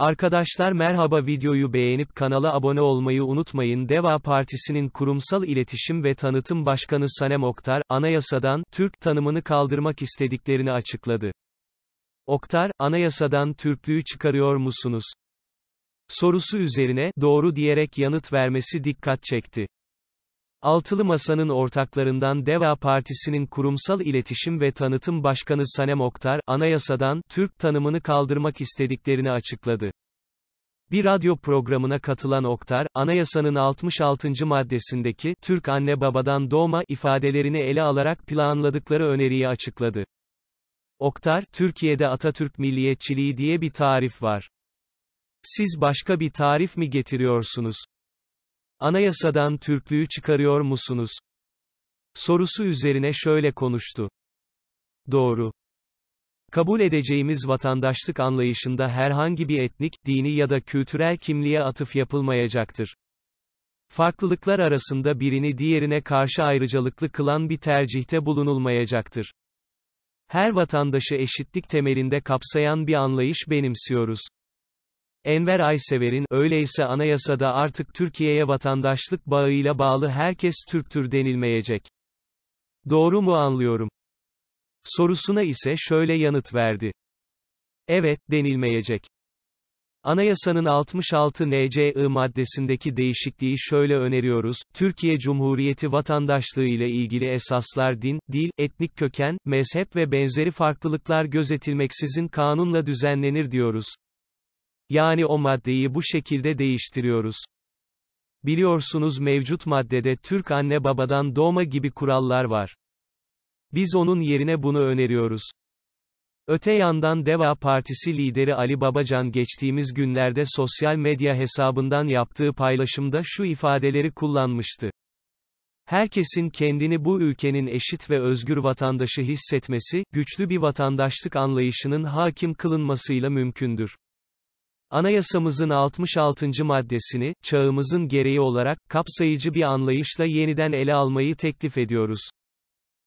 Arkadaşlar merhaba videoyu beğenip kanala abone olmayı unutmayın. Deva Partisi'nin kurumsal iletişim ve tanıtım başkanı Sanem Oktar, anayasadan, Türk tanımını kaldırmak istediklerini açıkladı. Oktar, anayasadan Türklüğü çıkarıyor musunuz? Sorusu üzerine, doğru diyerek yanıt vermesi dikkat çekti. Altılı Masa'nın ortaklarından DEVA Partisi'nin Kurumsal İletişim ve Tanıtım Başkanı Sanem Oktar, anayasadan, Türk tanımını kaldırmak istediklerini açıkladı. Bir radyo programına katılan Oktar, anayasanın 66. maddesindeki, Türk anne babadan doğma, ifadelerini ele alarak planladıkları öneriyi açıkladı. Oktar, Türkiye'de Atatürk milliyetçiliği diye bir tarif var. Siz başka bir tarif mi getiriyorsunuz? Anayasadan Türklüğü çıkarıyor musunuz? Sorusu üzerine şöyle konuştu. Doğru. Kabul edeceğimiz vatandaşlık anlayışında herhangi bir etnik, dini ya da kültürel kimliğe atıf yapılmayacaktır. Farklılıklar arasında birini diğerine karşı ayrıcalıklı kılan bir tercihte bulunulmayacaktır. Her vatandaşı eşitlik temelinde kapsayan bir anlayış benimsiyoruz. Enver Aysever'in, öyleyse anayasada artık Türkiye'ye vatandaşlık bağıyla bağlı herkes Türktür denilmeyecek. Doğru mu anlıyorum? Sorusuna ise şöyle yanıt verdi. Evet, denilmeyecek. Anayasanın 66 NCI maddesindeki değişikliği şöyle öneriyoruz, Türkiye Cumhuriyeti vatandaşlığı ile ilgili esaslar din, dil, etnik köken, mezhep ve benzeri farklılıklar gözetilmeksizin kanunla düzenlenir diyoruz. Yani o maddeyi bu şekilde değiştiriyoruz. Biliyorsunuz mevcut maddede Türk anne babadan doğma gibi kurallar var. Biz onun yerine bunu öneriyoruz. Öte yandan Deva Partisi lideri Ali Babacan geçtiğimiz günlerde sosyal medya hesabından yaptığı paylaşımda şu ifadeleri kullanmıştı. Herkesin kendini bu ülkenin eşit ve özgür vatandaşı hissetmesi, güçlü bir vatandaşlık anlayışının hakim kılınmasıyla mümkündür. Anayasamızın 66. maddesini, çağımızın gereği olarak, kapsayıcı bir anlayışla yeniden ele almayı teklif ediyoruz.